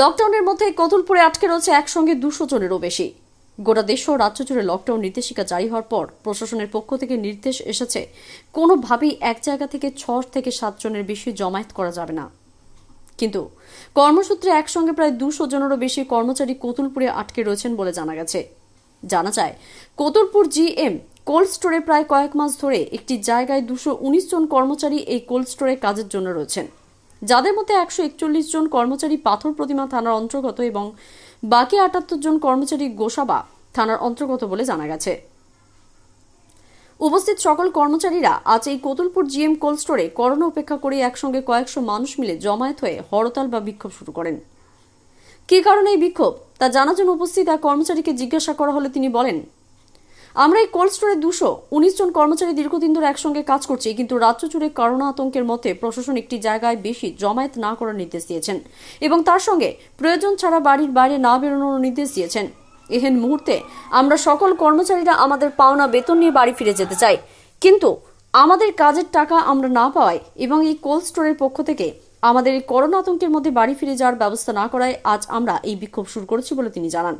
লকডাউনের মধ্যে কদলপুরে আটকে রয়েছে একসঙ্গে দুশো জনেরও বেশি গোটা দেশ ও রাজ্য জুড়ে লকডাউন নির্দেশিকা জারি হওয়ার পর প্রশাসনের পক্ষ থেকে নির্দেশ এসেছে কোনোভাবেই এক জায়গা থেকে ছ থেকে সাত জনের বেশি জমায়েত করা যাবে না কিন্তু কর্মসূত্রে একসঙ্গে প্রায় দুশো জনেরও বেশি কর্মচারী কতুলপুরে আটকে রয়েছেন বলে জানা গেছে জানা যায় কতুলপুর জিএম কোল্ড স্টোরে প্রায় কয়েক মাস ধরে একটি জায়গায় দুশো জন কর্মচারী এই কোল্ড স্টোরে কাজের জন্য রয়েছেন যাদের মধ্যে একশো একচল্লিশ জন কর্মচারী পাথর প্রতিমা থানার অন্তর্গত এবং বাকি আটাত্তর জন কর্মচারী গোসাবা থানার অন্তর্গত বলে জানা গেছে উপস্থিত সকল কর্মচারীরা আজ এই কোতুলপুর জিএম কোল্ড স্টোরে করোনা উপেক্ষা করে একসঙ্গে কয়েকশো মানুষ মিলে জমায়েত হয়ে হরতাল বা বিক্ষোভ শুরু করেন কি কারণে এই বিক্ষোভ তা জানার জন্য উপস্থিত এক কর্মচারীকে জিজ্ঞাসা করা হলে তিনি বলেন আমরা এই কোল্ড স্টোরে দুশো উনিশ জন কর্মচারী দীর্ঘদিন ধরে একসঙ্গে কাজ করছি কিন্তু রাজ্য জুড়ে করোনা আতঙ্কের মতে প্রশাসন একটি জায়গায় বেশি জমায়েত না করার নির্দেশ দিয়েছেন এবং তার সঙ্গে প্রয়োজন ছাড়া বাড়ির বাইরে না বেরোনোর নির্দেশ দিয়েছেন এহেন মুহূর্তে আমরা সকল কর্মচারীরা আমাদের পাওনা বেতন নিয়ে বাড়ি ফিরে যেতে চাই কিন্তু আমাদের কাজের টাকা আমরা না পাওয়ায় এবং এই কোল্ড স্টোরের পক্ষ থেকে আমাদের এই করোনা আতঙ্কের মধ্যে বাড়ি ফিরে যাওয়ার ব্যবস্থা না করায় আজ আমরা এই বিক্ষোভ শুরু করেছি বলে তিনি জানান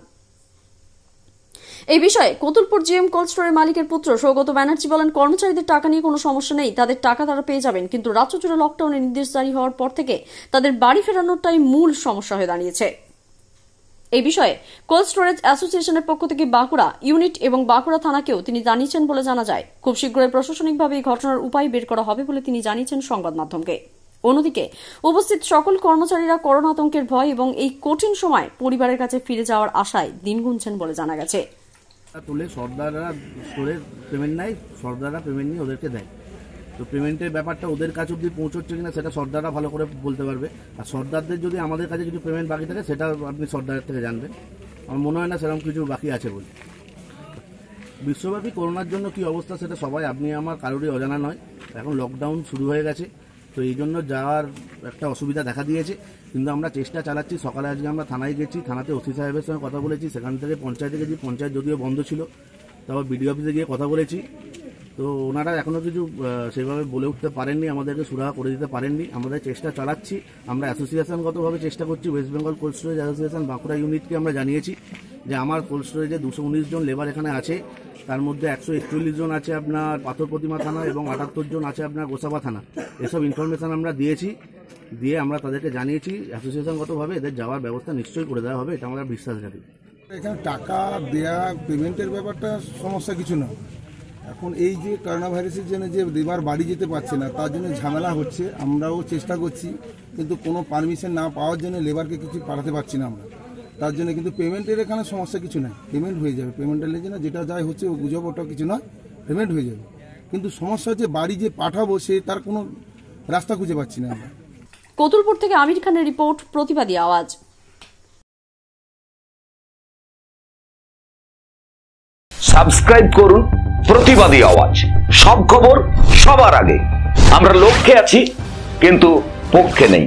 এই বিষয়ে কতুলপুর জিএম কোল্ড স্টোরের মালিকের পুত্র সৌগত ব্যানার্জি বলেন কর্মচারীদের টাকা নিয়ে কোনো সমস্যা নেই তাদের টাকা তারা পেয়ে যাবেন কিন্তু রাজ্য জুড়ে লকডাউনের নির্দেশ জারি হওয়ার পর থেকে তাদের বাড়ি ফেরানোরটাই মূল সমস্যা হয়ে দাঁড়িয়েছে এই বিষয়ে কোল্ড স্টোরেজ অ্যাসোসিয়েশনের পক্ষ থেকে বাঁকুড়া ইউনিট এবং বাঁকুড়া থানাকেও তিনি জানিয়েছেন বলে জানা যায় খুব শীঘ্রই প্রশাসনিকভাবে এই ঘটনার উপায় বের করা হবে বলে তিনি জানিয়েছেন সংবাদ মাধ্যমকে অন্যদিকে উপস্থিত সকল কর্মচারীরা করোনা আতঙ্কের ভয় এবং এই কঠিন সময় পরিবারের কাছে ফিরে যাওয়ার আশায় দিন গুনছেন বলে জানা গেছে তুলে সর্দাররা স্টোরের পেমেন্ট নেয় সর্দাররা পেমেন্ট নিয়ে ওদেরকে দেয় তো পেমেন্টের ব্যাপারটা ওদের কাছে অব্দি পৌঁছচ্ছে কিনা সেটা সর্দাররা ভালো করে বলতে পারবে আর সর্দারদের যদি আমাদের কাছে কিছু পেমেন্ট বাকি থাকে সেটা আপনি সর্দারের থেকে জানবেন আমার মনে হয় না সেরকম কিছু বাকি আছে বলে বিশ্বব্যাপী করোনার জন্য কি অবস্থা সেটা সবাই আপনি আমার কারোরই অজানা নয় এখন লকডাউন শুরু হয়ে গেছে তো এই জন্য যাওয়ার একটা অসুবিধা দেখা দিয়েছে কিন্তু আমরা চেষ্টা চালাচ্ছি সকালে আজকে আমরা থানায় গেছি থানাতে ওসি সাহেবের সঙ্গে কথা বলেছি সেখান থেকে পঞ্চায়েতে গেছি পঞ্চায়েত যদিও বন্ধ ছিল তারপর বিডিও অফিসে গিয়ে কথা বলেছি তো ওনারা এখনও কিছু সেভাবে বলে উঠতে পারেননি আমাদেরকে সুরাহা করে দিতে পারেননি আমাদের চেষ্টা চালাচ্ছি আমরা অ্যাসোসিয়েশনগতভাবে চেষ্টা করছি West Bengal cold storage association Bankura ইউনিটকে আমরা জানিয়েছি যে আমার কোল্ড স্টোরেজে দুশো উনিশ জন লেবার এখানে আছে তার মধ্যে একশো একচল্লিশ জন আছে আপনার পাথর প্রতিমা থানা এবং আটাত্তর জন আছে আপনার গোসাবা থানা এসব ইনফরমেশান আমরা দিয়েছি দিয়ে আমরা তাদেরকে জানিয়েছি অ্যাসোসিয়েশনগতভাবে এদের যাওয়ার ব্যবস্থা নিশ্চয়ই করে দেওয়া হবে এটা আমরা বিশ্বাস রাখি এখানে টাকা দেয়া পেমেন্টের ব্যাপারটা সমস্যা কিছু না এখন এই যে করোনা ভাইরাসের জন্য যে রিভার বাড়ি যেতে পারছে না তার জন্য ঝামেলা হচ্ছে আমরাও চেষ্টা করছি কিন্তু কোনো পারমিশন না পাওয়ার জন্য লেবারকে কিছু পাঠাতে পারছি না আমরা তার জন্য কিন্তু পেমেন্টের এখানে সমস্যা কিছু নাই পেমেন্ট হয়ে যাবে পেমেন্টের লেগে না যেটা যাই হচ্ছে ও গুজব ওটা কিছু নয় পেমেন্ট হয়ে যাবে কিন্তু সমস্যা হচ্ছে বাড়ি যে পাঠাবো সে তার কোনো রাস্তা খুঁজে পাচ্ছি না আমরা কতুলপুর থেকে আমির খানের রিপোর্ট প্রতিবাদী আওয়াজ সাবস্ক্রাইব করুন প্রতিবাদী আওয়াজ সব খবর সবার আগে আমরা লক্ষ্যে আছি কিন্তু পক্ষে নেই